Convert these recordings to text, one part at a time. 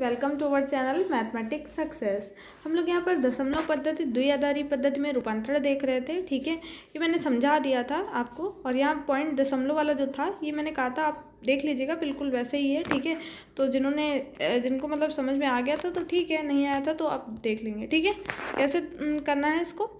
Welcome to our channel mathematics success हम लोग यहाँ पर दशमलव पद्धति द्वि आधारी पद्धति में रूपांतरण देख रहे थे ठीक है ये मैंने समझा दिया था आपको और यहाँ पॉइंट दशमलव वाला जो था ये मैंने कहा था आप देख लीजिएगा बिल्कुल वैसे ही है ठीक है तो जिन्होंने जिनको मतलब समझ में आ गया था तो ठीक है नहीं आया था तो आप देख लेंगे ठीक है कैसे करना है इसको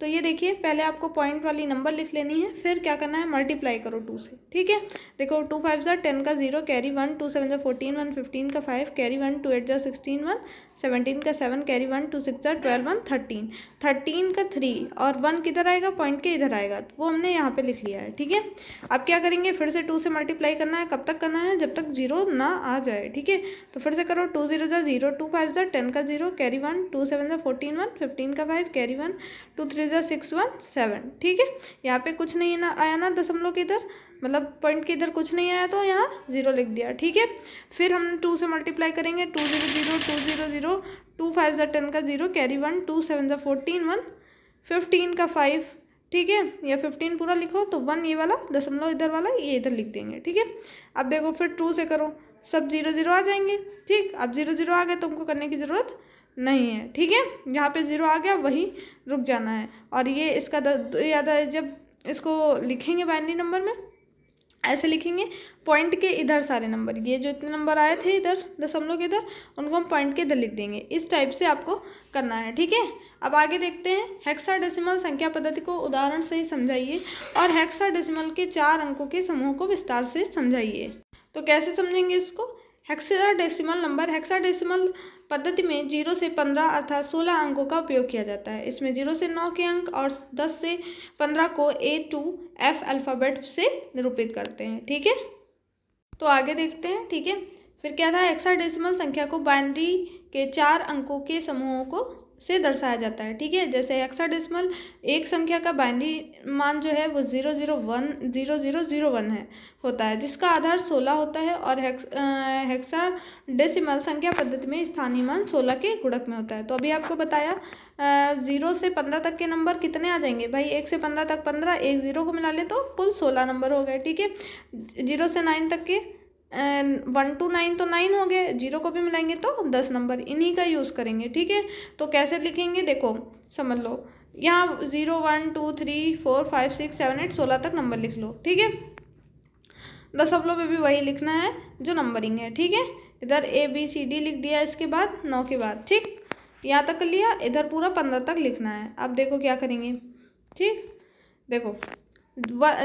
तो ये देखिए पहले आपको पॉइंट वाली नंबर लिख लेनी है फिर क्या करना है मल्टीप्लाई करो टू से ठीक है देखो टू फाइव ज़ा टेन का zero carry one two seven ज़ा फोर्टीन वन फिफ्टीन का five carry one two eight ज़ा सिक्सटीन वन सेवनटीन का seven carry one two six ज़ा ट्वेल्व वन थर्टीन थर्टीन का थ्री और वन किधर आएगा पॉइंट के इधर आएगा तो वो हमने यहाँ पर लिख लिया है ठीक है अब क्या करेंगे फिर से टू से मल्टीप्लाई करना है कब तक करना है जब तक जीरो ना आ जाए ठीक है तो फिर से करो टू जीरो ज़ा जीरो टू फाइव ज़ा टेन का zero carry one two seven जो फोर्टीन वन फिफ्टीन का five carry one two three three ज़ा सिक्स वन सेवन ठीक है यहाँ पे कुछ नहीं ना आया ना दशमलव के इधर मतलब पॉइंट के इधर कुछ नहीं आया तो यहाँ ज़ीरो लिख दिया ठीक है फिर हम टू से मल्टीप्लाई करेंगे two zero zero two zero zero two five ज़ा टेन का zero carry one two seven ज़ा फोर्टीन वन फिफ्टीन का फाइव ठीक है या फिफ्टीन पूरा लिखो तो वन ये वाला दशमलव इधर वाला ये इधर लिख देंगे ठीक है अब देखो फिर टू से करो सब जीरो जीरो आ जाएंगे ठीक अब जीरो जीरो आ गए तो हमको करने की ज़रूरत नहीं है ठीक है यहाँ पे ज़ीरो आ गया वहीं रुक जाना है और ये इसका याद है जब इसको लिखेंगे बाइनरी नंबर में ऐसे लिखेंगे पॉइंट के इधर सारे नंबर ये जो इतने नंबर आए थे इधर दशमलव के इधर उनको हम पॉइंट के इधर लिख देंगे इस टाइप से आपको करना है ठीक है अब आगे देखते हैं हेक्सा डेसिमल संख्या पद्धति को उदाहरण से ही समझाइए और हेक्सा डेसिमल के चार अंकों के समूह को विस्तार से समझाइए तो कैसे समझेंगे इसको hexadecimal number hexadecimal पद्धति में जीरो से पंद्रह अर्थात सोलह अंकों का उपयोग किया जाता है इसमें जीरो से नौ के अंक और दस से पंद्रह को ए टू एफ अल्फ़ाबेट से निरूपित करते हैं ठीक है तो आगे देखते हैं ठीक है फिर क्या था डेसिमल संख्या को बाइनरी के चार अंकों के समूहों को से दर्शाया जाता है ठीक है जैसे हेक्साडेसिमल एक संख्या का बाइनरी मान जो है वो zero zero one zero zero zero one है होता है जिसका आधार सोलह होता है और हेक्सा डेसिमल संख्या पद्धति में स्थानीय मान सोलह के गुणक में होता है तो अभी आपको बताया ज़ीरो से पंद्रह तक के नंबर कितने आ जाएंगे भाई एक से पंद्रह तक पंद्रह एक ज़ीरो को मिला ले तो कुल सोलह नंबर हो गए ठीक है जीरो से नाइन तक के वन टू नाइन तो नाइन हो गए जीरो को भी मिलाएंगे तो दस नंबर इन्हीं का यूज़ करेंगे ठीक है तो कैसे लिखेंगे देखो समझ लो यहाँ zero one two three four five six seven eight सोलह तक नंबर लिख लो ठीक है दशमलव में भी वही लिखना है जो नंबरिंग है ठीक है इधर ए बी सी डी लिख दिया इसके बाद नौ के बाद ठीक यहाँ तक लिया इधर पूरा पंद्रह तक लिखना है अब देखो क्या करेंगे ठीक देखो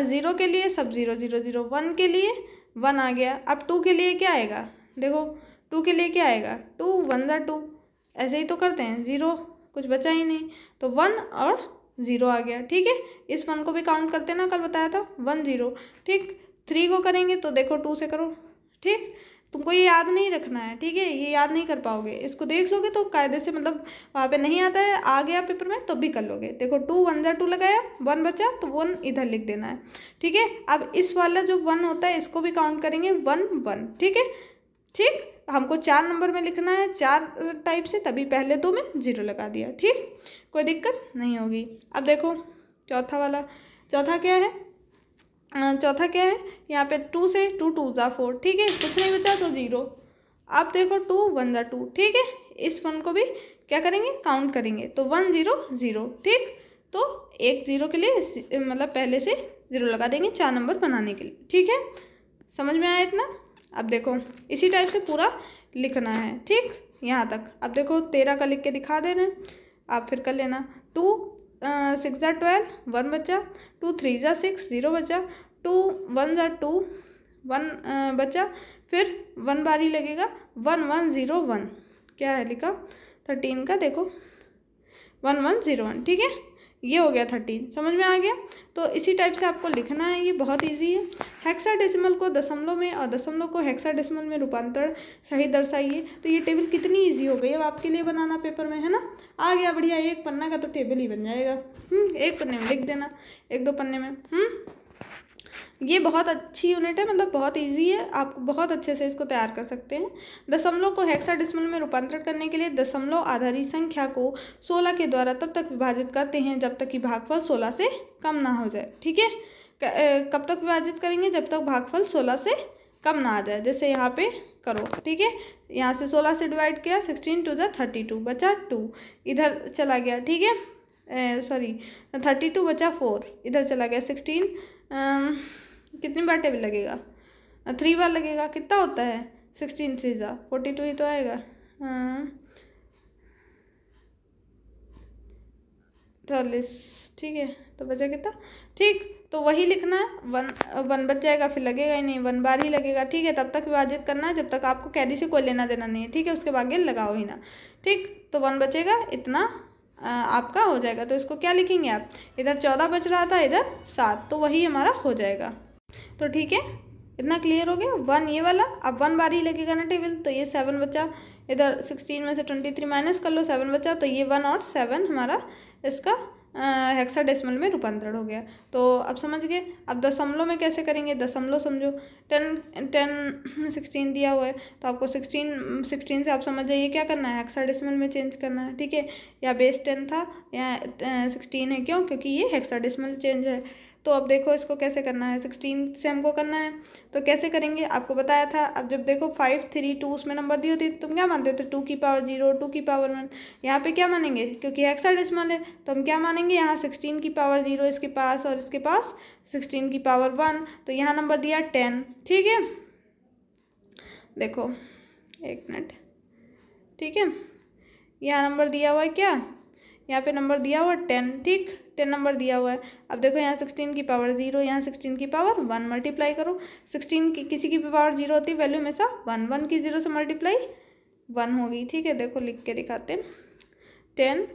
ज़ीरो के लिए सब ज़ीरो ज़ीरो ज़ीरो वन के लिए वन आ गया अब टू के लिए क्या आएगा देखो टू के लिए क्या आएगा टू वन ज़ा टू ऐसे ही तो करते हैं ज़ीरो कुछ बचा ही नहीं तो वन और ज़ीरो आ गया ठीक है इस वन को भी काउंट करते ना कल बताया था वन ज़ीरो ठीक थ्री को करेंगे तो देखो टू से करो ठीक तुमको ये याद नहीं रखना है ठीक है ये याद नहीं कर पाओगे इसको देख लोगे तो कायदे से मतलब वहाँ पे नहीं आता है आ गया पेपर में तो भी कर लोगे देखो टू वन ज़ा टू लगाया वन बचा तो वन इधर लिख देना है ठीक है अब इस वाला जो वन होता है इसको भी काउंट करेंगे वन वन ठीक है ठीक हमको चार नंबर में लिखना है चार टाइप से तभी पहले दो में जीरो लगा दिया ठीक कोई दिक्कत नहीं होगी अब देखो चौथा वाला चौथा क्या है चौथा क्या है यहाँ पे टू से टू टू ज़ा फोर ठीक है कुछ नहीं बचा तो ज़ीरो अब देखो टू वन ज़ा टू ठीक है इस वन को भी क्या करेंगे काउंट करेंगे तो वन ज़ीरो ज़ीरो ठीक तो एक ज़ीरो के लिए मतलब पहले से ज़ीरो लगा देंगे चार नंबर बनाने के लिए ठीक है समझ में आया इतना अब देखो इसी टाइप से पूरा लिखना है ठीक यहाँ तक अब देखो तेरह का लिख के दिखा दे रहे हैं आप फिर कर लेना टू सिक्स ज़ा ट्वेल्व वन बचा टू थ्री ज़ा सिक्स ज़ीरो बचा टू वन ज़ा टू वन बचा फिर वन बारी लगेगा वन वन ज़ीरो वन क्या है लिखा थर्टीन का देखो वन वन ज़ीरो वन ठीक है ये हो गया थर्टीन समझ में आ गया तो इसी टाइप से आपको लिखना है ये बहुत इजी है हेक्सा डेसिमल को दशमलव में और दशमलव को हेक्सा डेसिमल में रूपांतरण सही दर्शाइए तो ये टेबल कितनी इजी हो गई अब आपके लिए बनाना पेपर में है ना आ गया बढ़िया एक पन्ना का तो टेबल ही बन जाएगा हम्म एक पन्ने में लिख देना एक दो पन्ने में हम्म ये बहुत अच्छी यूनिट है मतलब बहुत इजी है आप बहुत अच्छे से इसको तैयार कर सकते हैं दशमलव को हेक्सा डिसमल में रूपांतरित करने के लिए दशमलव आधारित संख्या को सोलह के द्वारा तब तक विभाजित करते हैं जब तक कि भागफल सोलह से कम ना हो जाए ठीक है कब तक विभाजित करेंगे जब तक भागफल सोलह से कम ना आ जाए जैसे यहाँ पे करो ठीक है यहाँ से सोलह से डिवाइड किया सिक्सटीन टू जै थर्टी टू बचा टू इधर चला गया ठीक है सॉरी थर्टी टू बचा फोर इधर चला गया सिक्सटीन कितनी बार टेबल लगेगा थ्री बार लगेगा कितना होता है सिक्सटीन थ्री ज़ा फोर्टी टू ही तो आएगा हाँ। चालीस ठीक है तो बचा कितना ठीक तो वही लिखना है वन वन बच जाएगा फिर लगेगा ही नहीं वन बार ही लगेगा ठीक है तब तक विभाजित करना है जब तक आपको कैरी से कोई लेना देना नहीं है ठीक है उसके बाद लगाओ ही ना ठीक तो वन बचेगा इतना आपका हो जाएगा तो इसको क्या लिखेंगे आप इधर चौदह बच रहा था इधर सात तो वही हमारा हो जाएगा तो ठीक है इतना क्लियर हो गया वन ये वाला अब वन बार ही लगेगा ना टेबल तो ये सेवन बचा इधर सिक्सटीन में से ट्वेंटी थ्री माइनस कर लो सेवन बचा तो ये वन और सेवन हमारा इसका हेक्सा डेसिमल में रूपांतरण हो गया तो अब समझ गए अब दशमलव में कैसे करेंगे दशमलव समझो टेन टेन सिक्सटीन दिया हुआ है तो आपको सिक्सटीन सिक्सटीन से आप समझ जाइए क्या करना है हेक्सा डेसिमल में चेंज करना है ठीक है या बेस टेन था या सिक्सटीन है क्यों क्योंकि ये हेक्सा डेसिमल चेंज है तो अब देखो इसको कैसे करना है सिक्सटीन से हमको करना है तो कैसे करेंगे आपको बताया था अब जब देखो फाइव थ्री टू उसमें नंबर दी होती तुम क्या मानते थे टू की पावर जीरो टू की पावर वन यहाँ पे क्या मानेंगे क्योंकि हेक्सा डिस्मल है तो हम क्या मानेंगे यहाँ सिक्सटीन की पावर जीरो इसके पास और इसके पास सिक्सटीन की पावर वन तो यहाँ नंबर दिया टेन ठीक है देखो एक मिनट ठीक है यहाँ नंबर दिया हुआ है क्या यहाँ पे नंबर दिया हुआ टेन ठीक टेन नंबर दिया हुआ है अब देखो यहाँ सिक्सटीन की पावर जीरो यहाँ सिक्सटीन की पावर वन मल्टीप्लाई करो सिक्सटीन की किसी की भी पावर जीरो होती है वैल्यू में सा वन वन की जीरो से मल्टीप्लाई वन होगी ठीक है देखो लिख के दिखाते हैं टेन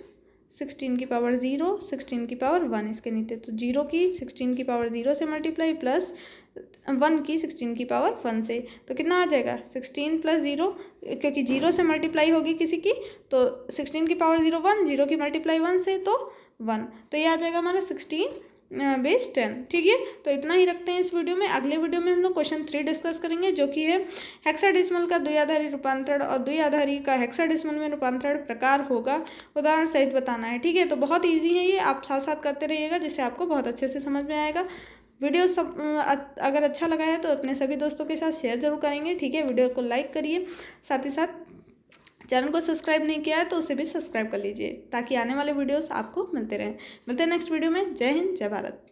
सिक्सटीन की पावर ज़ीरो सिक्सटीन की पावर वन इसके नीचे तो जीरो की सिक्सटीन की पावर ज़ीरो से मल्टीप्लाई प्लस वन की सिक्सटीन की पावर वन से तो कितना आ जाएगा सिक्सटीन प्लस ज़ीरो क्योंकि जीरो से मल्टीप्लाई होगी किसी की तो सिक्सटीन की पावर ज़ीरो वन जीरो की मल्टीप्लाई वन से तो वन तो ये आ जाएगा हमारा सिक्सटीन बेस टेन ठीक है तो इतना ही रखते हैं इस वीडियो में अगले वीडियो में हम लोग क्वेश्चन थ्री डिस्कस करेंगे जो कि है हेक्साडेसिमल का आधारी रूपांतरण और आधारी का हेक्साडेसिमल में रूपांतरण प्रकार होगा उदाहरण सहित बताना है ठीक है तो बहुत ईजी है ये आप साथ साथ करते रहिएगा जिससे आपको बहुत अच्छे से समझ में आएगा वीडियो सब अगर अच्छा लगा है तो अपने सभी दोस्तों के साथ शेयर जरूर करेंगे ठीक है वीडियो को लाइक करिए साथ ही साथ चैनल को सब्सक्राइब नहीं किया है तो उसे भी सब्सक्राइब कर लीजिए ताकि आने वाले वीडियोस आपको मिलते रहें मिलते हैं नेक्स्ट वीडियो में जय हिंद जय भारत